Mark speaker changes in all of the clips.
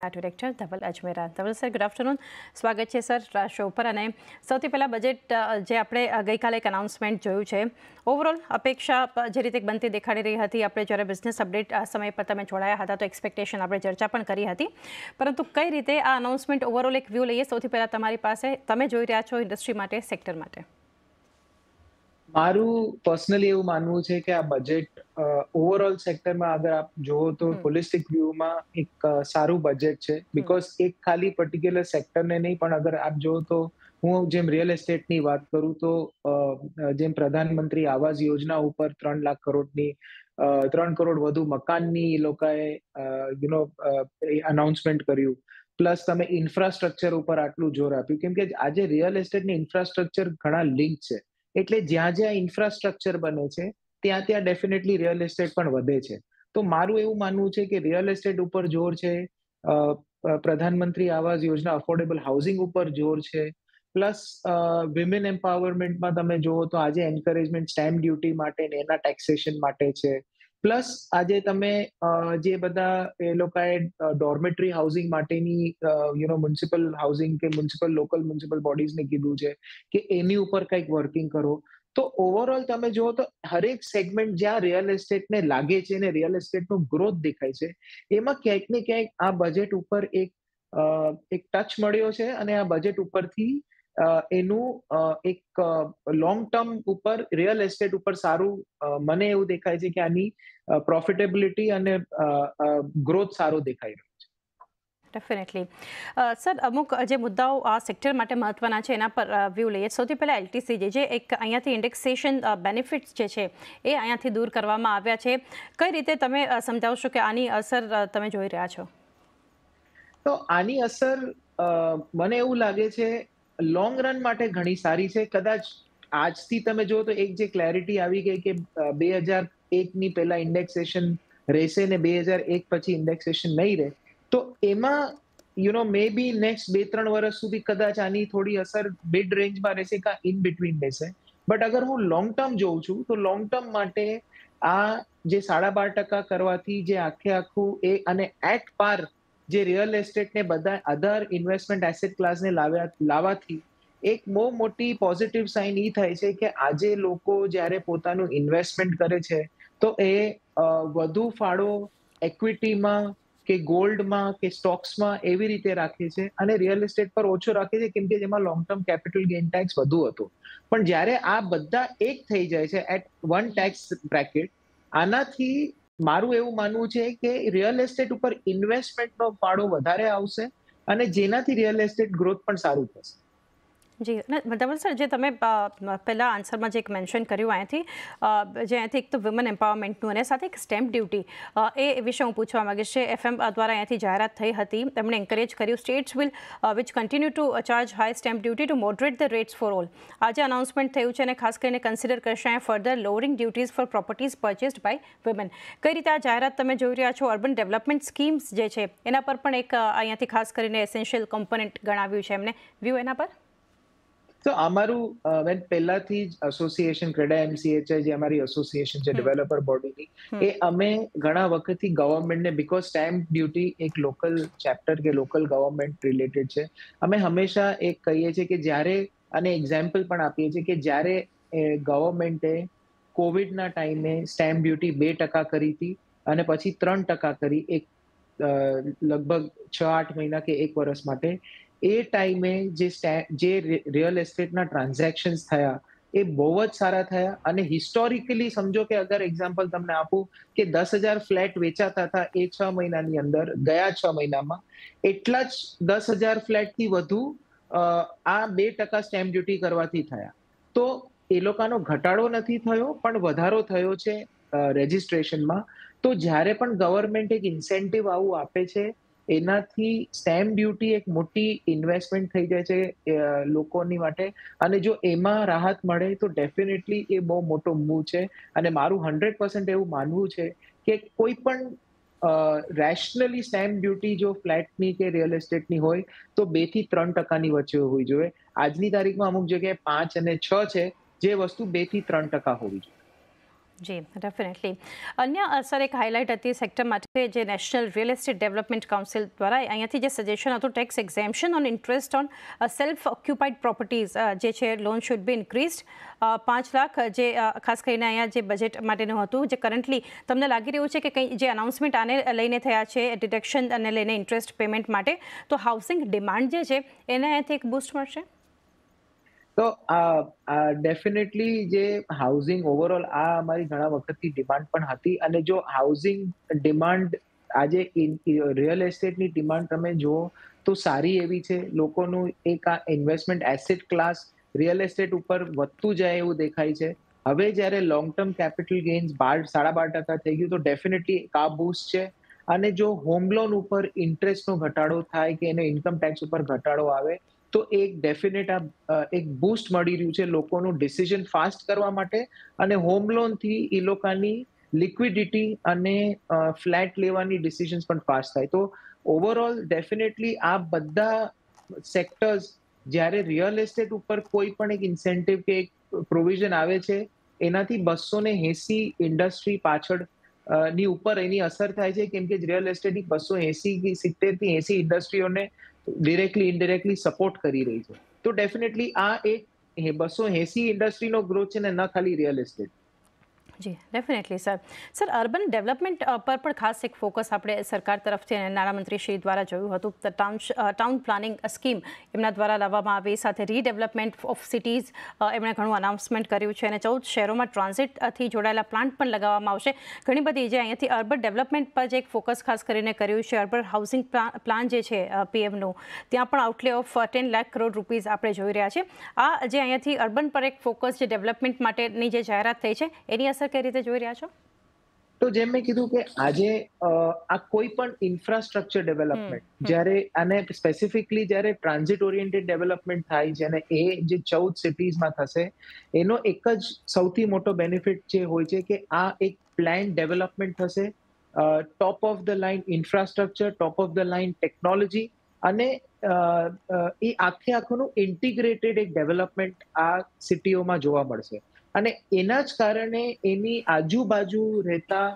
Speaker 1: આ director Dhaval Ajmera Dhaval sir good afternoon સ્વાગત છે સર શો ઉપર અને સૌથી પહેલાં બજેટ જે આપણે ગઈકાલે એક અનાઉન્સમેન્ટ જોયું છે ઓવરઓલ અપેક્ષા જે રીતે બનતી દેખાડી રહી હતી આપણે જ્યારે બિઝનેસ અપડેટ આ સમય પર તમે જોડાયા હતા તો એક્સપેક્ટેશન આપણે ચર્ચા પણ કરી હતી પરંતુ કઈ રીતે આ અનાઉન્સમેન્ટ ઓવરઓલ એક વ્યૂ લઈએ સૌથી પહેલાં તમારી પાસે તમે જોઈ રહ્યા છો ઇન્ડસ્ટ્રી માટે સેક્ટર માટે
Speaker 2: મારું પર્સનલી એવું માનવું છે કે આ બજેટ ઓવરઓલ સેક્ટરમાં અગર આપ જુઓ તો હોલિસ્ટિક વ્યૂમાં એક સારું બજેટ છે બિકોઝ એક ખાલી પર્ટિક્યુલર સેક્ટરને નહીં પણ અગર આપ જુઓ તો હું જેમ રિયલ એસ્ટેટની વાત કરું તો જેમ પ્રધાનમંત્રી આવાસ યોજના ઉપર ત્રણ લાખ કરોડની ત્રણ કરોડ વધુ મકાનની એ લોકોએ યુનો અનાઉન્સમેન્ટ કર્યું પ્લસ તમે ઇન્ફ્રાસ્ટ્રક્ચર ઉપર આટલું જોર આપ્યું કેમ કે આજે રિયલ એસ્ટેટની ઇન્ફ્રાસ્ટ્રક્ચર ઘણા લિંક છે એટલે જ્યાં જ્યાં ઇન્ફ્રાસ્ટ્રક્ચર બને છે ત્યાં ત્યાં ડેફિનેટલી રિયલ એસ્ટેટ પણ વધે છે તો મારું એવું માનવું છે કે રિયલ એસ્ટેટ ઉપર જોર છે પ્રધાનમંત્રી આવાસ યોજના અફોર્ડેબલ હાઉસિંગ ઉપર જોર છે પ્લસ વિમેન એમ્પાવરમેન્ટમાં તમે જુઓ તો આજે એન્કરેજમેન્ટ સ્ટેમ્પ ડ્યુટી માટે ને એના ટેક્સેશન માટે છે પ્લસ આજે તમે જે બધા એ લોકોએ ડોર્મેટરી હાઉસિંગ માટેની યુ નો મ્યુનિસિપલ હાઉસિંગ કે મ્યુનિસિપલ લોકલ મ્યુનિસિપલ બોડીઝને કીધું છે કે એની ઉપર કંઈક વર્કિંગ કરો તો ઓવરઓલ તમે જુઓ તો હરેક સેગમેન્ટ જ્યાં રિયલ એસ્ટેટને લાગે છે ને રિયલ એસ્ટેટનું ગ્રોથ દેખાય છે એમાં ક્યાંક ને ક્યાંક આ બજેટ ઉપર એક એક ટચ મળ્યો છે અને આ બજેટ ઉપરથી એનું એક લોંગ ટર્મ ઉપર રિયલ એસ્ટેટ ઉપર સારું મને એવું દેખાય છે કે આની પ્રોફિટેબિલિટી અને ગ્રોથ સારો દેખાય રહ્યો
Speaker 1: છે ડેફિનેટલી સર અમુક જે મુદ્દાઓ આ સેક્ટર માટે મહત્વના છે એના પર વ્યૂ લઈએ સૌથી પહેલાં એલટીસી જે છે એક અહીંયાથી ઇન્ડેક્સેશન બેનિફિટ્સ જે છે એ અહીંયાથી દૂર કરવામાં આવ્યા છે કઈ રીતે તમે સમજાવશો કે આની અસર તમે જોઈ રહ્યા છો
Speaker 2: તો આની અસર મને એવું લાગે છે લોંગ રન માટે ઘણી સારી છે કદાચ આજથી તમે જો તો એક જે ક્લેરિટી આવી ગઈ કે બે હજાર એકની પહેલા ઇન્ડેક્સેશન રહેશે ને બે હજાર એક પછી ઇન્ડેક્સેશન નહીં રહે તો એમાં you know May B next બે ત્રણ વર્ષ સુધી કદાચ આની થોડી અસર મિડ રેન્જમાં રહેશે કાં ઇન બિટવીન રહેશે બટ અગર હું લોંગ ટર્મ જોઉં છું તો લોંગ ટર્મ માટે આ જે સાડા બાર ટકા કરવાથી જે આખે આખું એ અને એટ પાર જે રિયલ એસ્ટેટને બધા અધર ઇન્વેસ્ટમેન્ટ એસેટ ક્લાસને લાવ્યા લાવવાથી એક બહુ મોટી પોઝિટિવ સાઇન એ થાય છે કે આજે લોકો જ્યારે પોતાનું ઇન્વેસ્ટમેન્ટ કરે છે તો એ વધુ ફાળો એક્વિટીમાં કે ગોલ્ડમાં કે સ્ટોક્સમાં એવી રીતે રાખે છે અને રિયલ એસ્ટેટ પર ઓછો રાખે છે કેમ કે જેમાં long term capital gain tax વધુ હતો પણ જ્યારે આ બધા એક થઈ જાય છે એટ વન ટેક્સ બ્રેકેટ આનાથી મારું એવું માનવું છે કે રિયલ એસ્ટેટ ઉપર ઇન્વેસ્ટમેન્ટનો ફાળો વધારે આવશે અને જેનાથી રિયલ એસ્ટેટ ગ્રોથ પણ સારું થશે
Speaker 1: જી ધવલ સર જે તમે પહેલાં આન્સરમાં જે એક મેન્શન કર્યું અહીંયાથી જે અહીંયાથી એક તો વિમન એમ્પાવરમેન્ટનું અને સાથે એક સ્ટેમ્પ ડ્યુટી એ વિશે હું પૂછવા માગીશ છે એફએમ દ્વારા અહીંયાથી જાહેરાત થઈ હતી તેમણે એન્કરેજ કર્યું states will which continue to charge high stamp duty to moderate the rates for all આજે અનાઉન્સમેન્ટ થયું છે અને ખાસ કરીને કન્સિડર કરશે further lowering duties for properties purchased by women કઈ રીતે આ જાહેરાત તમે જોઈ રહ્યા છો અર્બન ડેવલપમેન્ટ સ્કીમ્સ જે છે એના પર પણ એક અહીંયાથી ખાસ કરીને એસેન્શિયલ કોમ્પોનન્ટ ગણાવ્યું છે એમને વ્યૂ એના પર
Speaker 2: તો અમારું મેં પહેલાથી જ એસોસિએશન ક્રેડા એમસીએચઆઈ જે અમારી એસોસિએશન છે ડેવલપર બોડીની એ અમે ઘણા વખતથી ગવર્મેન્ટને બિકોઝ સ્ટેમ્પ ડ્યુટી એક લોકલ ચેપ્ટર કે લોકલ ગવર્મેન્ટ રિલેટેડ છે અમે હંમેશા એક કહીએ છીએ કે જ્યારે અને એક્ઝામ્પલ પણ આપીએ છીએ કે જ્યારે ગવર્મેન્ટે કોવિડના ટાઈમે સ્ટેમ્પ ડ્યુટી બે ટકા કરી હતી અને પછી ત્રણ ટકા કરી એક લગભગ છ આઠ મહિના કે એક વર્ષ માટે એ ટાઈમે જે જે રિયલ એસ્ટેટના ટ્રાન્ઝેક્શન્સ થયા એ બહુ જ સારા થયા અને હિસ્ટોરિકલી સમજો કે અગર એક્ઝામ્પલ તમને આપું કે દસ હજાર ફ્લેટ વેચાતા હતા એ છ મહિનાની અંદર ગયા છ મહિનામાં એટલા જ દસ હજાર ફ્લેટથી વધુ આ બે ટકા સ્ટેમ્પ ડ્યુટી કરવાથી થયા તો એ લોકોનો ઘટાડો નથી થયો પણ વધારો થયો છે રજિસ્ટ્રેશનમાં તો જ્યારે પણ ગવર્મેન્ટ એક ઇન્સેન્ટિવ આવું આપે છે એનાથી સ્ટેમ્પ ડ્યુટી એક મોટી ઇન્વેસ્ટમેન્ટ થઈ જાય છે લોકોની માટે અને જો એમાં રાહત મળે તો ડેફિનેટલી એ બહુ મોટો મૂવ છે અને મારું હંડ્રેડ પર્સન્ટ એવું માનવું છે કે કોઈ પણ રેશનલી સ્ટેમ્પ ડ્યુટી જો ફ્લેટની કે રિયલ એસ્ટેટની હોય તો બે થી ત્રણ ટકાની વચ્ચે હોવી જોઈએ આજની તારીખમાં અમુક જગ્યાએ પાંચ અને છ છે જે વસ્તુ બે થી ત્રણ ટકા હોવી જોઈએ
Speaker 1: જી ડેફિનેટલી અન્ય સર એક હાઇલાઇટ હતી સેક્ટર માટે જે national real estate development council દ્વારા અહીંયાથી જે સજેશન હતું tax exemption on interest on self occupied properties જે છે લોન શુડ બી ઇન્ક્રીઝડ પાંચ લાખ જે ખાસ કરીને અહીંયા જે બજેટ માટેનું હતું જે કરન્ટલી તમને લાગી રહ્યું છે કે કંઈ જે અનાઉન્સમેન્ટ આને લઈને થયા છે ડિડક્શન અને લઈને ઇન્ટરેસ્ટ પેમેન્ટ માટે તો હાઉસિંગ ડિમાન્ડ જે છે એને અહીંયાથી એક બૂસ્ટ મળશે
Speaker 2: તો ડેફિનેટલી જે હાઉસિંગ ઓવરઓલ આ અમારી ઘણા વખતથી ડિમાન્ડ પણ હતી અને જો હાઉસિંગ ડિમાન્ડ આજે રિયલ એસ્ટેટની ડિમાન્ડ તમે જુઓ તો સારી એવી છે લોકોનું એક આ investment asset class real estate ઉપર વધતું જાય એવું દેખાય છે હવે જ્યારે લોંગ ટર્મ કેપિટલ ગેઇન્સ બાર સાડા બાર ટકા થઈ ગયું તો ડેફિનેટલી એક આ બૂસ્ટ છે અને જો હોમ લોન ઉપર ઇન્ટરેસ્ટનો ઘટાડો થાય કે એનો ઇન્કમ ટેક્સ ઉપર ઘટાડો આવે તો એક ડેફિનેટ આ એક બૂસ્ટ મળી રહ્યું છે લોકોનું ડિસિઝન ફાસ્ટ કરવા માટે અને હોમ લોનથી એ લોકોની લિક્વિડિટી અને ફ્લેટ લેવાની ડિસિઝન્સ પણ ફાસ્ટ થાય તો ઓવરઓલ ડેફિનેટલી આ બધા સેક્ટર્સ જ્યારે રિયલ એસ્ટેટ ઉપર કોઈ પણ એક ઇન્સેન્ટિવ કે એક પ્રોવિઝન આવે છે એનાથી બસો ને એસી ઇન્ડસ્ટ્રી પાછળ ની ઉપર એની અસર થાય છે કેમ કે રિયલ એસ્ટેટની બસો એસી કે સિત્તેર થી એસી ઇન્ડસ્ટ્રીઓને ડિરેક્ટલી ઇનડિરેક્ટલી સપોર્ટ કરી રહી છે તો ડેફિનેટલી આ એક બસો એસી ઇન્ડસ્ટ્રીનો ગ્રોથ છે ને ન ખાલી રિયલ એસ્ટેટ
Speaker 1: જી definitely sir sir urban development પર પણ ખાસ એક ફોકસ આપણે સરકાર તરફથી અને નાણામંત્રી શ્રી દ્વારા જોયું હતું ટાઉન ટાઉન પ્લાનિંગ સ્કીમ એમના દ્વારા લાવવામાં આવી સાથે રીડેવલપમેન્ટ ઓફ સિટીઝ એમણે ઘણું અનાઉન્સમેન્ટ કર્યું છે અને ચૌદ શહેરોમાં ટ્રાન્ઝિટથી જોડાયેલા પ્લાન્ટ પણ લગાવવામાં આવશે ઘણી બધી જે અહીંયાથી અર્બન ડેવલપમેન્ટ પર જે એક ફોકસ ખાસ કરીને કર્યું છે અર્બન હાઉસિંગ પ્લાન જે છે પીએમનું uh, ત્યાં પણ outlay of ten lakh crore rupees આપણે જોઈ રહ્યા છે આ જે અહીંયાથી અર્બન પર એક ફોકસ જે ડેવલપમેન્ટ માટેની જે જાહેરાત થઈ છે એની અસર કે રીતે જોઈ રહ્યા છો
Speaker 2: તો જેમ મેં કીધું કે આજે આ કોઈ પણ ઇન્ફ્રાસ્ટ્રક્ચર ડેવલપમેન્ટ જ્યારે આને સ્પેસિફિકલી જ્યારે ટ્રાન્ઝિટ ઓરિએન્ટેડ ડેવલપમેન્ટ થાય છે અને એ જે ચૌદ સિટીઝમાં થશે એનો એક જ સૌથી મોટો બેનિફિટ જે હોય છે કે આ એક પ્લાન ડેવલપમેન્ટ થશે top of the line infrastructure top of the line technology અને એ આખે આખું ઇન્ટિગ્રેટેડ એક ડેવલપમેન્ટ આ સિટીઓમાં જોવા મળશે અને એના જ કારણે એની આજુબાજુ રહેતા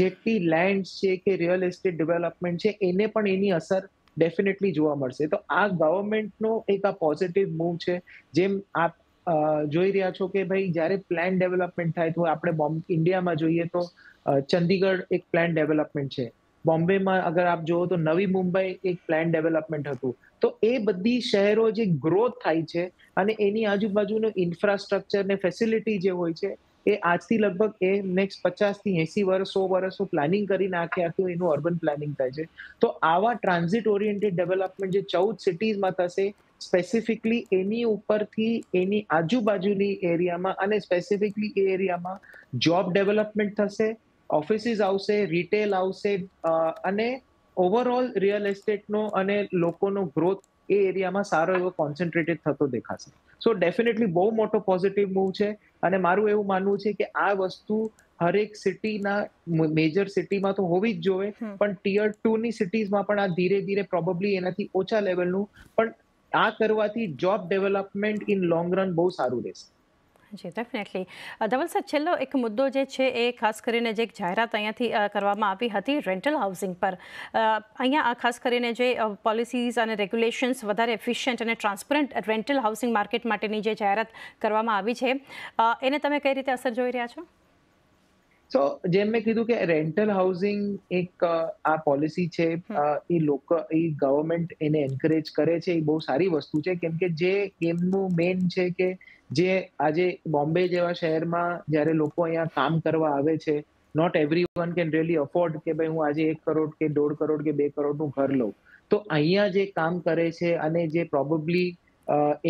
Speaker 2: જેટલી લેન્ડ છે કે રિયલ એસ્ટેટ ડેવલપમેન્ટ છે એને પણ એની અસર ડેફિનેટલી જોવા મળશે તો આ ગવર્મેન્ટનો એક આ પોઝિટિવ મૂવ છે જેમ આપ જોઈ રહ્યા છો કે ભાઈ જ્યારે પ્લાન ડેવલપમેન્ટ થાય તો આપણે બોમ્બ ઇન્ડિયામાં જોઈએ તો ચંદીગઢ એક પ્લાન ડેવલપમેન્ટ છે બોમ્બેમાં અગર આપ જુઓ તો નવી મુંબઈ એક પ્લાન ડેવલપમેન્ટ હતું તો એ બધી શહેરો જે ગ્રોથ થાય છે અને એની આજુબાજુનું ઇન્ફ્રાસ્ટ્રક્ચર ને ફેસિલિટી જે હોય છે એ આજથી લગભગ એ નેક્સ્ટ પચાસથી એસી વર્ષ સો વર્ષનું પ્લાનિંગ કરીને આખે આખું એનું અર્બન પ્લાનિંગ થાય છે તો આવા ટ્રાન્ઝિટ ઓરિએન્ટેડ ડેવલપમેન્ટ જે ચૌદ સિટીઝમાં થશે સ્પેસિફિકલી એની ઉપરથી એની આજુબાજુની એરિયામાં અને સ્પેસિફિકલી એ એરિયામાં જોબ ડેવલપમેન્ટ થશે ઓફિસીસ આવશે રિટેલ આવશે અને ઓવરઓલ રિયલ એસ્ટેટનો અને લોકોનો ગ્રોથ એ એરિયામાં સારો એવો કોન્સન્ટ્રેટેડ થતો દેખાશે સો ડેફિનેટલી બહુ મોટો પોઝિટિવ મૂવ છે અને મારું એવું માનવું છે કે આ વસ્તુ હરેક સિટીના મેજર સિટીમાં તો હોવી જ જોવે પણ ટિયર ટુ ની સિટીઝમાં પણ આ ધીરે ધીરે પ્રોબેબલી એનાથી ઓછા લેવલનું પણ આ કરવાથી job development in long run બહુ સારું
Speaker 1: રહેશે જી ડેફિનેટલી ધવલ સર છેલ્લો એક મુદ્દો જે છે એ ખાસ કરીને જે એક જાહેરાત અહીંયાથી કરવામાં આવી હતી રેન્ટલ હાઉસિંગ પર અહીંયા આ ખાસ કરીને જે પોલિસીઝ અને રેગ્યુલેશન્સ વધારે એફિશિયન્ટ અને ટ્રાન્સપરન્ટ રેન્ટલ હાઉસિંગ માર્કેટ માટેની જે જાહેરાત કરવામાં આવી છે એને તમે કઈ રીતે અસર જોઈ રહ્યા છો
Speaker 2: સો જેમ મેં કીધું કે રેન્ટલ હાઉસિંગ એક આ પોલિસી છે એ લોકો એ ગવર્મેન્ટ એને એન્કરેજ કરે છે એ બહુ સારી વસ્તુ છે કેમ કે જે એમનું મેઇન છે કે જે આજે બોમ્બે જેવા શહેરમાં જ્યારે લોકો અહીંયા કામ કરવા આવે છે not everyone can really afford કે ભાઈ હું આજે એક કરોડ કે દોઢ કરોડ કે બે કરોડનું ઘર લઉં તો અહીંયા જે કામ કરે છે અને જે પ્રોબેબલી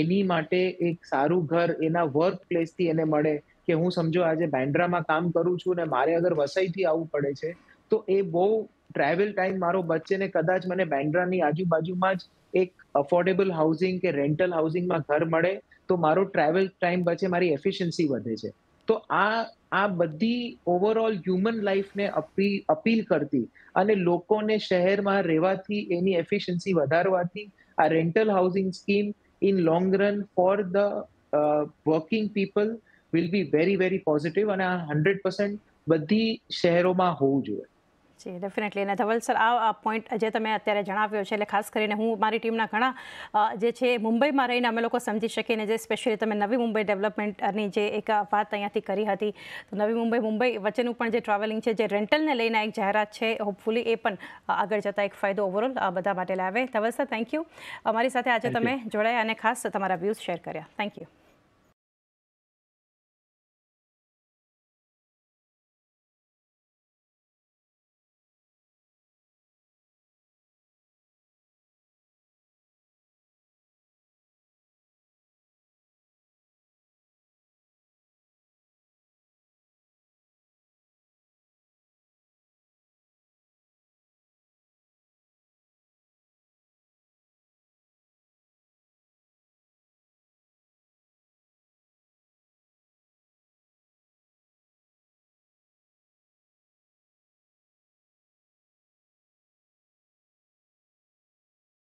Speaker 2: એની માટે એક સારું ઘર એના વર્ક પ્લેસથી એને મળે કે હું સમજો આજે બાંદ્રામાં કામ કરું છું ને મારે અગર વસાઈથી આવવું પડે છે તો એ બહુ ટ્રાવેલ ટાઈમ મારો બચશે ને કદાચ મને બાંદ્રાની આજુબાજુમાં જ એક અફોર્ડેબલ હાઉસિંગ કે રેન્ટલ હાઉસિંગમાં ઘર મળે તો મારો ટ્રાવેલ ટાઈમ બચે મારી એફિશિયન્સી વધે છે તો આ આ બધી ઓવરઓલ હ્યુમન લાઈફને અપીલ કરતી અને લોકોને શહેરમાં રહેવાથી એની એફિશિયન્સી વધારવાથી આ rental housing scheme in long run for the working people will be very very positive અને આ હંડ્રેડ પર્સન્ટ બધી શહેરોમાં હોવું જોઈએ
Speaker 1: જી ડેફિનેટલી અને ધવલ સર આ પોઈન્ટ જે તમે અત્યારે જણાવ્યો છે એટલે ખાસ કરીને હું મારી ટીમના ઘણા જે છે મુંબઈમાં રહીને અમે લોકો સમજી શકીએ ને જે સ્પેશિયલી તમે નવી મુંબઈ ડેવલપમેન્ટની જે એક વાત અહીંયાથી કરી હતી તો નવી મુંબઈ મુંબઈ વચ્ચેનું પણ જે ટ્રાવેલિંગ છે જે રેન્ટલને લઈને એક જાહેરાત છે હોપફુલી એ પણ આગળ જતાં એક ફાયદો ઓવરઓલ બધા માટે લાવે ધવલ સર થેન્ક યુ અમારી સાથે આજે તમે જોડાયા અને ખાસ તમારા વ્યૂઝ શેર કર્યા થેન્ક યુ